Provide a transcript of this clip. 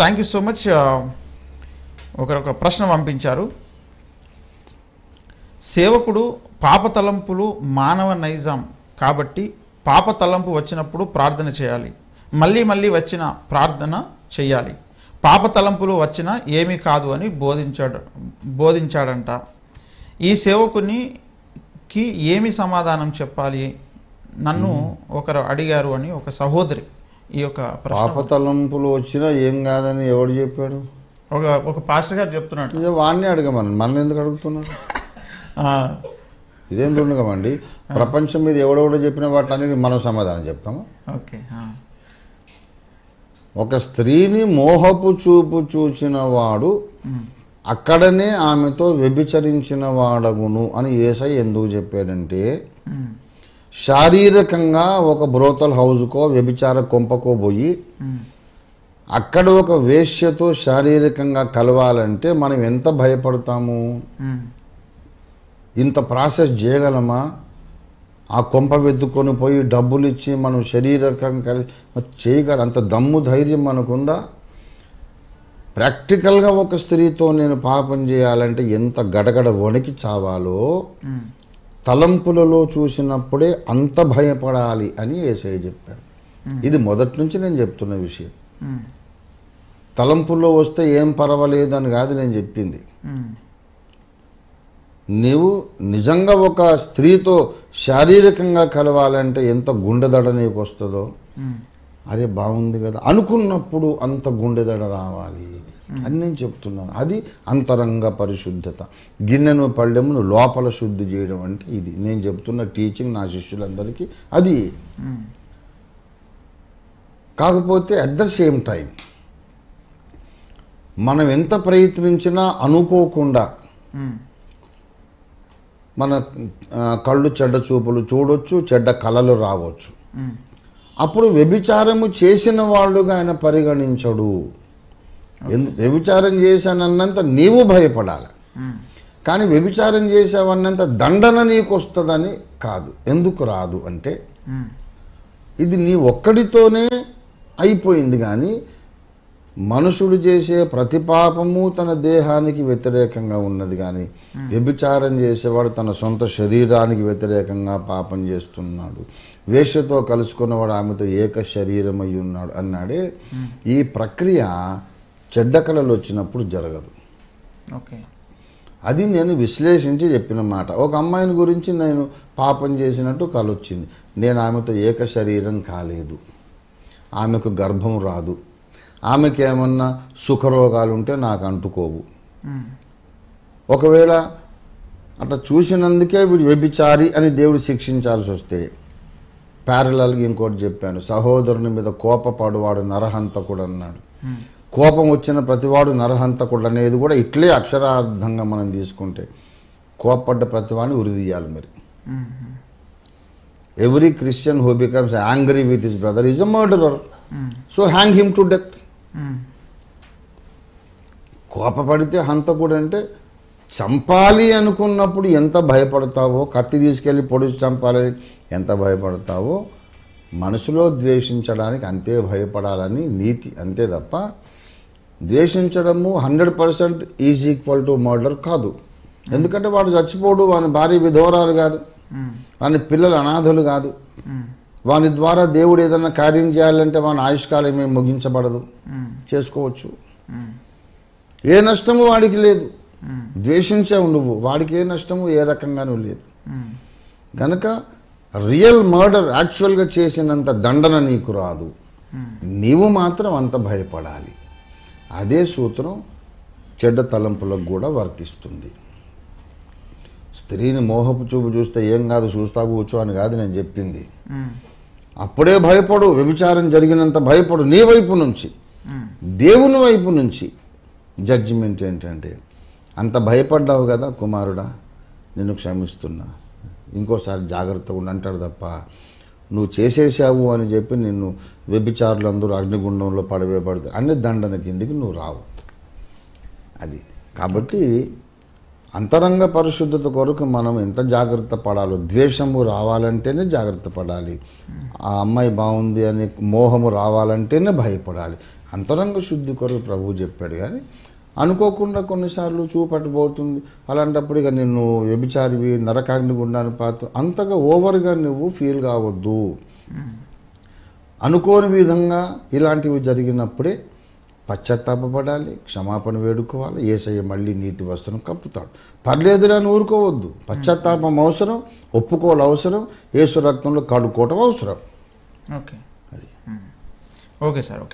thank you so much ఒకరొక ప్రశ్న పంపించారు సేవకుడు పాప తలంపులు మానవ నైజాం కాబట్టి పాప తలంపు వచ్చినప్పుడు ప్రార్థన చేయాలి మళ్ళీ మళ్ళీ వచ్చిన ప్రార్థన చేయాలి పాప తలంపులు వచ్చినా ఏమీ కాదు అని బోధించాడు బోధించాడంట ఈ సేవకునికి ఏమి సమాధానం చెప్పాలి నన్ను ఒకరు అడిగారు అని ఒక సహోదరి ఈ యొక్క పాప తలంపులు వచ్చినా ఏం కాదని ఎవడు చెప్పాడు ఒక ఒక పాస్టర్ గారు చెప్తున్నాడు వాడిని అడగమని మనల్ని ఎందుకు అడుగుతున్నాడు ఇదేం దుండగమండి ప్రపంచం మీద ఎవడెవడో చెప్పిన వాటి మనం సమాధానం చెప్తాము ఓకే ఒక స్త్రీని మోహపు చూపు చూచిన వాడు అక్కడనే ఆమెతో వ్యభిచరించిన వాడగును అని ఏసై ఎందుకు చెప్పాడంటే శారీరకంగా ఒక బ్రోతల్ హౌజ్కో వ్యభిచార కొంపకో పోయి అక్కడ ఒక వేష్యతో శారీరకంగా కలవాలంటే మనం ఎంత భయపడతాము ఇంత ప్రాసెస్ చేయగలమా ఆ కొంప వెతుక్కొని పోయి డబ్బులు ఇచ్చి మనం శరీరకం కలి చేయగల అంత దమ్ము ధైర్యం మనకుండా ప్రాక్టికల్గా ఒక స్త్రీతో నేను పాపం చేయాలంటే ఎంత గడగడ వణికి చావాలో తలంపులలో చూసినప్పుడే అంత భయపడాలి అని ఏసఐ చెప్పాడు ఇది మొదటి నుంచి నేను చెప్తున్న విషయం తలంపుల్లో వస్తే ఏం పర్వాలేదు అని కాదు నేను చెప్పింది నీవు నిజంగా ఒక స్త్రీతో శారీరకంగా కలవాలంటే ఎంత గుండెదడ నీకు వస్తుందో అదే బాగుంది కదా అనుకున్నప్పుడు అంత గుండెదడ రావాలి అని నేను చెప్తున్నాను అది అంతరంగ పరిశుద్ధత గిన్నెను పళ్ళెమును లోపల శుద్ధి చేయడం అంటే ఇది నేను చెప్తున్న టీచింగ్ నా శిష్యులందరికీ అది కాకపోతే అట్ ద సేమ్ టైం మనం ఎంత ప్రయత్నించినా అనుకోకుండా మన కళ్ళు చెడ్డ చూపులు చూడొచ్చు చెడ్డ కళలు రావచ్చు అప్పుడు వ్యభిచారము చేసిన వాళ్ళుగా ఆయన పరిగణించడు ఎందు వ్యభిచారం చేశానన్నంత నీవు భయపడాలి కానీ వ్యభిచారం చేసావన్నంత దండన నీకు వస్తుందని కాదు ఎందుకు రాదు అంటే ఇది నీ ఒక్కడితోనే అయిపోయింది కానీ మనుషుడు చేసే ప్రతి పాపము తన దేహానికి వ్యతిరేకంగా ఉన్నది కానీ వ్యభిచారం చేసేవాడు తన సొంత శరీరానికి వ్యతిరేకంగా పాపం చేస్తున్నాడు వేషతో కలుసుకున్నవాడు ఆమెతో ఏక శరీరం అయి ఉన్నాడు అన్నాడే ఈ ప్రక్రియ చెడ్డ కళలు వచ్చినప్పుడు జరగదు ఓకే అది నేను విశ్లేషించి చెప్పిన మాట ఒక అమ్మాయిని గురించి నేను పాపం చేసినట్టు కలొచ్చింది నేను ఆమెతో ఏక శరీరం కాలేదు ఆమెకు గర్భం రాదు ఆమెకి ఏమన్నా సుఖరోగాలు ఉంటే నాకు అంటుకోవు ఒకవేళ అట్లా చూసినందుకే వీడు వ్యభిచారి అని దేవుడు శిక్షించాల్సి వస్తే ప్యారలల్గా ఇంకోటి చెప్పాను సహోదరుని మీద కోపపడువాడు కూడా అన్నాడు కోపం వచ్చిన ప్రతివాడు నరహంతకుడు అనేది కూడా ఇట్లే అక్షరార్థంగా మనం తీసుకుంటే కోపడ్డ ప్రతివాడిని ఉరిదీయాలి మరి every Christian who becomes angry with his brother is a murderer so hang him to death కోపపడితే హంతకుడు అంటే చంపాలి అనుకున్నప్పుడు ఎంత భయపడతావో కత్తి తీసుకెళ్ళి పొడిచి చంపాలని ఎంత భయపడతావో మనసులో ద్వేషించడానికి అంతే భయపడాలని నీతి అంతే తప్ప ద్వేషించడము hundred percent is equal to murder కాదు ఎందుకంటే వాడు చచ్చిపోడు వాని భార్య విధోరాలు కాదు వాని పిల్లలు అనాథులు కాదు వాని ద్వారా దేవుడు ఏదైనా కార్యం చేయాలంటే వాని ఆయుష్కాలం ఏమి ముగించబడదు చేసుకోవచ్చు ఏ నష్టము వాడికి లేదు ద్వేషించావు నువ్వు వాడికి ఏ నష్టము ఏ రకంగానూ లేదు గనక రియల్ మర్డర్ యాక్చువల్గా చేసినంత దండన నీకు రాదు నీవు మాత్రం అంత భయపడాలి అదే సూత్రం చెడ్డ తలంపులకు కూడా వర్తిస్తుంది స్త్రీని మోహపు చూపు చూస్తే ఏం కాదు చూస్తా కూర్చో అని కాదు నేను చెప్పింది అప్పుడే భయపడు వ్యభిచారం జరిగినంత భయపడు నీ వైపు నుంచి దేవుని వైపు నుంచి జడ్జిమెంట్ ఏంటంటే అంత భయపడ్డావు కదా కుమారుడా నిన్ను క్షమిస్తున్నా ఇంకోసారి జాగ్రత్తగా ఉండంటాడు తప్ప నువ్వు చేసేసావు అని చెప్పి నిన్ను వ్యభిచారులందరూ అగ్నిగుండంలో పడవే పడవేయబడదు అన్ని దండన కిందికి నువ్వు రావు అది కాబట్టి అంతరంగ పరిశుద్ధత కొరకు మనం ఎంత జాగ్రత్త పడాలో ద్వేషము రావాలంటేనే జాగ్రత్త పడాలి ఆ అమ్మాయి బాగుంది అని మోహము రావాలంటేనే భయపడాలి అంతరంగ శుద్ధి కొరకు ప్రభువు చెప్పాడు కానీ అనుకోకుండా కొన్నిసార్లు చూపట్టబోతుంది అలాంటప్పుడు ఇక నేను వ్యభిచారివి నరకాగ్ని గుండాన్ని పాత్ర అంతగా ఓవర్గా నువ్వు ఫీల్ కావద్దు అనుకోని విధంగా ఇలాంటివి జరిగినప్పుడే పశ్చాత్తాపడాలి క్షమాపణ వేడుకోవాలి ఏసయ్య మళ్ళీ నీతి వస్త్రం కప్పుతాడు పర్లేదురా అని ఊరుకోవద్దు పశ్చాత్తాపం అవసరం ఒప్పుకోవాలి అవసరం ఏసు రక్తంలో కడుక్కోవటం అవసరం ఓకే అది ఓకే సార్